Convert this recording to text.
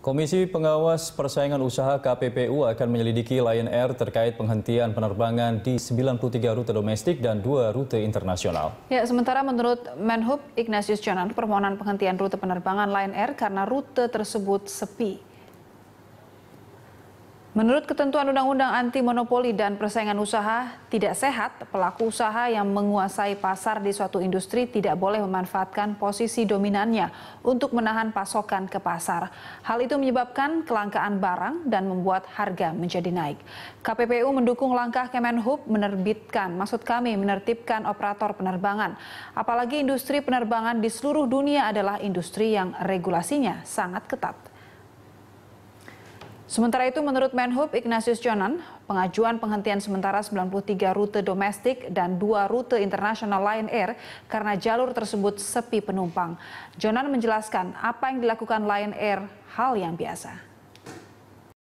Komisi Pengawas Persaingan Usaha KPPU akan menyelidiki Lion Air terkait penghentian penerbangan di 93 rute domestik dan dua rute internasional. Ya, sementara menurut Menhub Ignatius Jonan, permohonan penghentian rute penerbangan Lion Air karena rute tersebut sepi. Menurut ketentuan Undang-Undang Anti Monopoli dan Persaingan Usaha, tidak sehat pelaku usaha yang menguasai pasar di suatu industri tidak boleh memanfaatkan posisi dominannya untuk menahan pasokan ke pasar. Hal itu menyebabkan kelangkaan barang dan membuat harga menjadi naik. KPPU mendukung langkah Kemenhub menerbitkan, maksud kami menertibkan operator penerbangan. Apalagi industri penerbangan di seluruh dunia adalah industri yang regulasinya sangat ketat. Sementara itu menurut Menhub Ignatius Jonan, pengajuan penghentian sementara 93 rute domestik dan dua rute internasional Lion Air karena jalur tersebut sepi penumpang. Jonan menjelaskan apa yang dilakukan Lion Air hal yang biasa.